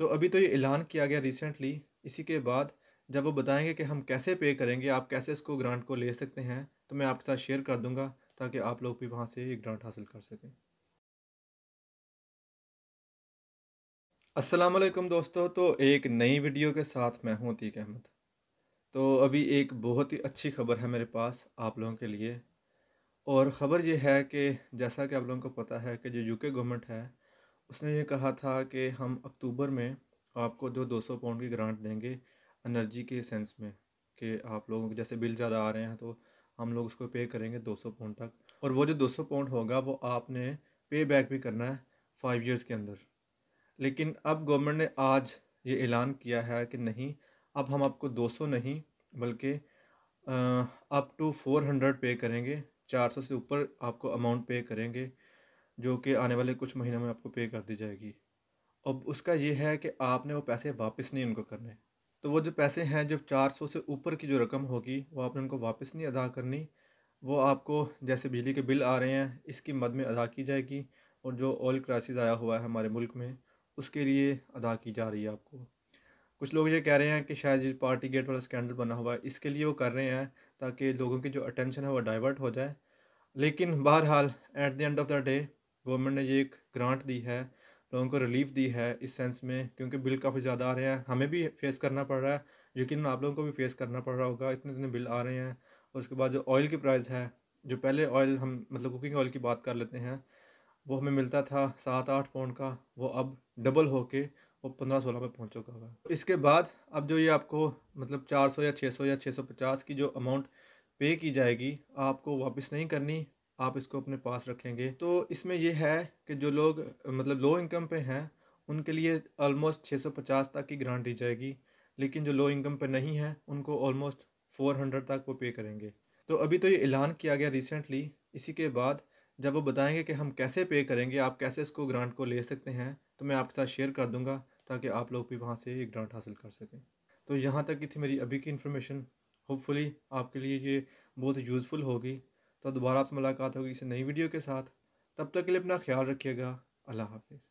तो अभी तो ये ऐलान किया गया रिसेंटली इसी के बाद जब वो बताएंगे कि हम कैसे पे करेंगे आप कैसे इसको ग्रांट को ले सकते हैं तो मैं आपके साथ शेयर कर दूंगा ताकि आप लोग भी वहाँ से ये ग्रांट हासिल कर सकें असलम दोस्तों तो एक नई वीडियो के साथ मैं हूँ अतीक अहमद तो अभी एक बहुत ही अच्छी खबर है मेरे पास आप लोगों के लिए और ख़बर ये है कि जैसा कि आप लोगों को पता है कि जो यूके गवर्नमेंट है उसने ये कहा था कि हम अक्टूबर में आपको जो 200 पाउंड की ग्रांट देंगे एनर्जी के सेंस में कि आप लोगों के जैसे बिल ज़्यादा आ रहे हैं तो हम लोग उसको पे करेंगे 200 पाउंड तक और वो जो 200 पाउंड होगा वो आपने पे बैक भी करना है फाइव इयर्स के अंदर लेकिन अब गवर्नमेंट ने आज ये ऐलान किया है कि नहीं अब हम आपको 200 नहीं बल्कि अप टू 400 पे करेंगे 400 से ऊपर आपको अमाउंट पे करेंगे जो कि आने वाले कुछ महीनों में आपको पे कर दी जाएगी अब उसका ये है कि आपने वो पैसे वापस नहीं उनको करने तो वो जो पैसे हैं जो 400 से ऊपर की जो रकम होगी वो आपने उनको वापस नहीं अदा करनी वो आपको जैसे बिजली के बिल आ रहे हैं इसकी मद में अदा की जाएगी और जो ऑयल क्राइसिस आया हुआ है हमारे मुल्क में उसके लिए अदा की जा रही है आपको कुछ लोग ये कह रहे हैं कि शायद ये पार्टी गेट वाला स्कैंडल बना हुआ है इसके लिए वो कर रहे हैं ताकि लोगों की जो अटेंशन है वो डाइवर्ट हो जाए लेकिन बहरहाल at the end of the day government ने ये एक ग्रांट दी है लोगों को रिलीफ दी है इस सेंस में क्योंकि बिल काफ़ी ज़्यादा आ रहे हैं हमें भी फेस करना पड़ रहा है यकीन आप लोगों को भी फेस करना पड़ रहा होगा इतने इतने बिल आ रहे हैं और उसके बाद जो ऑयल की प्राइस है जो पहले ऑयल हम मतलब कुकिंग ऑयल की बात कर लेते हैं वो हमें मिलता था सात आठ पाउंड का वो अब डबल के वो पंद्रह सोलह में पहुँच चुका हुआ इसके बाद अब जो ये आपको मतलब चार सौ या छः सौ या छः सौ पचास की जो अमाउंट पे की जाएगी आपको वापस नहीं करनी आप इसको अपने पास रखेंगे तो इसमें यह है कि जो लोग मतलब लो इनकम पे हैं उनके लिए ऑलमोस्ट 650 तक की ग्रांट दी जाएगी लेकिन जो लो इनकम पे नहीं है उनको ऑलमोस्ट 400 तक वो पे करेंगे तो अभी तो ये ऐलान किया गया रिसेंटली इसी के बाद जब वो बताएंगे कि हम कैसे पे करेंगे आप कैसे इसको ग्रांट को ले सकते हैं तो मैं आपके साथ शेयर कर दूँगा ताकि आप लोग भी वहाँ से ये ग्रांट हासिल कर सकें तो यहाँ तक की थी मेरी अभी की इन्फॉर्मेशन होपफुली आपके लिए ये बहुत यूज़फुल होगी तो दोबारा आपसे मुलाकात होगी इस नई वीडियो के साथ तब तक के लिए अपना ख्याल रखिएगा अल्लाह हाफिज़